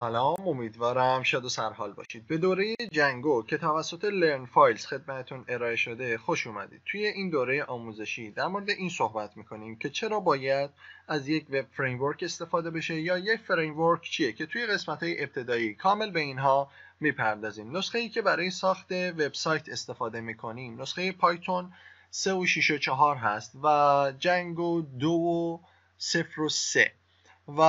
سلام امیدوارم شاد و سرحال باشید به دوره جنگو که توسط لرن فایلز خدمتون ارائه شده خوش اومدید توی این دوره آموزشی در مورد این صحبت میکنیم که چرا باید از یک وب فریمورک استفاده بشه یا یک فریمورک چیه که توی قسمت های ابتدایی کامل به اینها میپردازیم نسخه ای که برای ساخت وبسایت استفاده میکنیم نسخه پایتون 3 و 6 و 4 هست و جنگو 2 و 0 و و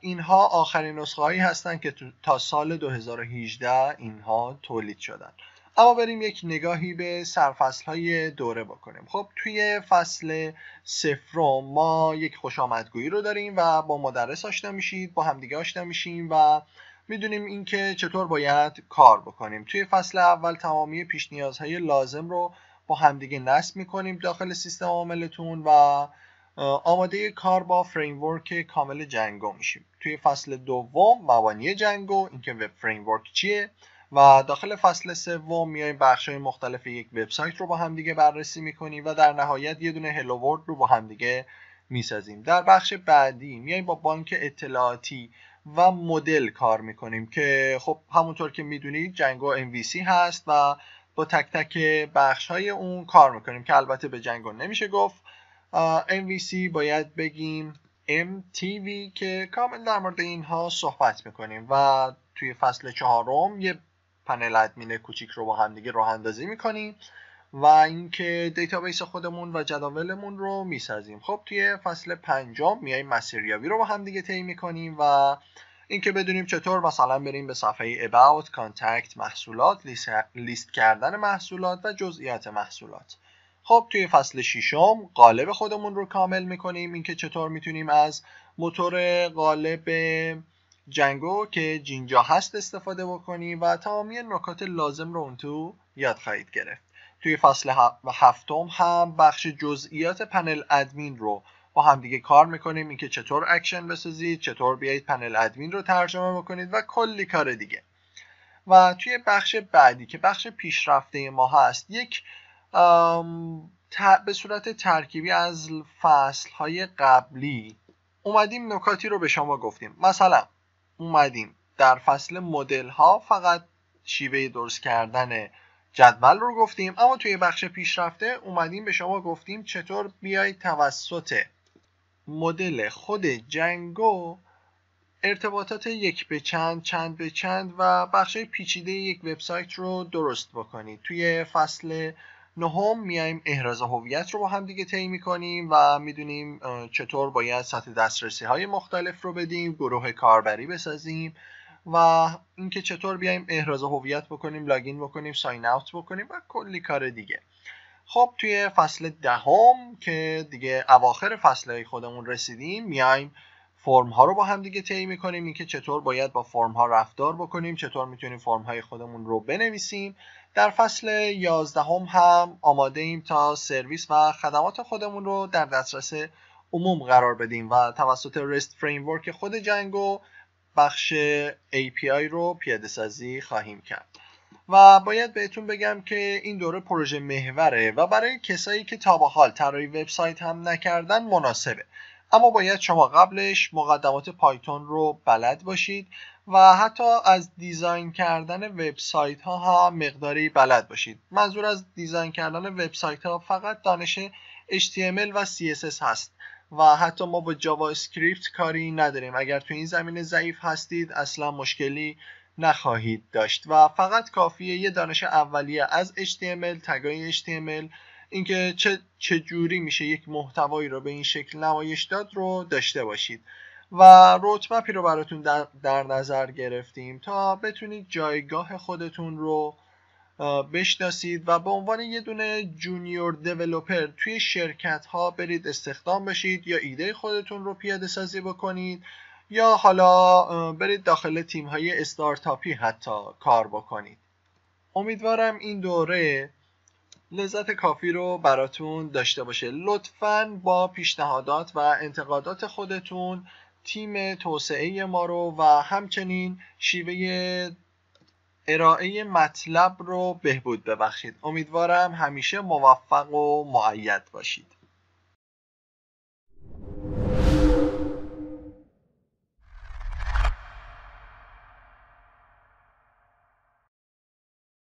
اینها آخرین نسخه هایی هستن که تا سال 2018 اینها تولید شدن اما بریم یک نگاهی به سرفصل های دوره بکنیم خب توی فصل سفرم ما یک خوش آمدگویی رو داریم و با مدرس آشنا میشید با همدیگه آشنا میشیم و میدونیم اینکه چطور باید کار بکنیم توی فصل اول تمامی پیش نیازهای لازم رو با همدیگه نصب میکنیم داخل سیستم عاملتون و آماده کار با فریمورک کامل جنگو میشیم توی فصل دوم مبانی جنگو اینکه وب فریمورک چیه و داخل فصل سوم میایم بخش های مختلف یک وبسایت رو با همدیگه بررسی میکنیم و در نهایت یه دونه هلو ورد رو با همدیگه میسازیم در بخش بعدی میایم با بانک اطلاعاتی و مدل کار میکنیم که خب همونطور که میدونید جنگو MVC هست و با تک تک بخش های اون کار میکنیم که البته به جنگو نمیشه گفت MVC باید بگیم MTV که کامل در مورد اینها صحبت میکنیم و توی فصل چهارم یه پنل ادمین کوچیک رو با همدیگه راه اندازی میکنیم و اینکه دیتابیس خودمون و جداولمون رو میسازیم خب توی فصل پنجم میایم مسیریابی رو با هم دیگه طی میکنیم و اینکه بدونیم چطور مثلا بریم به صفحه about Contact, محصولات لیست کردن محصولات و جزئیات محصولات خب توی فصل ششم قالب خودمون رو کامل میکنیم اینکه چطور میتونیم از موتور قالب جنگو که جینجا هست استفاده بکنیم و تمامی نکات لازم رو اون تو یاد خواهید گرفت توی فصل هفتم هم بخش جزئیات پنل ادمین رو با همدیگه کار میکنیم اینکه چطور اکشن بسازید چطور بیایید پنل ادمین رو ترجمه بکنید و کلی کار دیگه و توی بخش بعدی که بخش پیشرفته ما هست یک به صورت ترکیبی از فصل های قبلی اومدیم نکاتی رو به شما گفتیم مثلا اومدیم در فصل مدل ها فقط شیوه درست کردن جدول رو گفتیم اما توی بخش پیشرفته اومدیم به شما گفتیم چطور بیای توسط مدل خود جنگو ارتباطات یک به چند چند به چند و بخش پیچیده یک وبسایت رو درست بکنید توی فصل نهم میایم احراز هویت رو با هم دیگه طی میکنیم و میدونیم چطور باید سطح دسترسی های مختلف رو بدیم گروه کاربری بسازیم و اینکه چطور بیایم احراز هویت بکنیم لاگین بکنیم ساین اوت بکنیم و کلی کار دیگه خب توی فصل دهم که دیگه اواخر فصل خودمون رسیدیم میایم فرم ها رو با هم دیگه طی میکنیم اینکه چطور باید با فرم ها رفتار بکنیم چطور میتونیم فرم های خودمون رو بنویسیم در فصل یازدهم هم, هم آماده ایم تا سرویس و خدمات خودمون رو در دسترس عموم قرار بدیم و توسط رست فریمورک خود و بخش API رو پیاده سازی خواهیم کرد و باید بهتون بگم که این دوره پروژه محوره و برای کسایی که تا به حال طراحی وبسایت هم نکردن مناسبه اما باید شما قبلش مقدمات پایتون رو بلد باشید و حتی از دیزاین کردن وبسایت ها مقداری بلد باشید منظور از دیزاین کردن وبسایت ها فقط دانش HTML و CSS هست و حتی ما با جاوا اسکریپت کاری نداریم اگر تو این زمینه ضعیف هستید اصلا مشکلی نخواهید داشت و فقط کافیه یه دانش اولیه از HTML تگای HTML اینکه چه چه جوری میشه یک محتوایی رو به این شکل نمایش داد رو داشته باشید و روتمپی رو براتون در, در نظر گرفتیم تا بتونید جایگاه خودتون رو بشناسید و به عنوان یه دونه جونیور دیولوپر توی شرکت ها برید استخدام بشید یا ایده خودتون رو پیاده سازی بکنید یا حالا برید داخل تیم های استارتاپی حتی کار بکنید امیدوارم این دوره لذت کافی رو براتون داشته باشه لطفا با پیشنهادات و انتقادات خودتون تیم توسعه ما رو و همچنین شیوه ارائه مطلب رو بهبود ببخشید امیدوارم همیشه موفق و معید باشید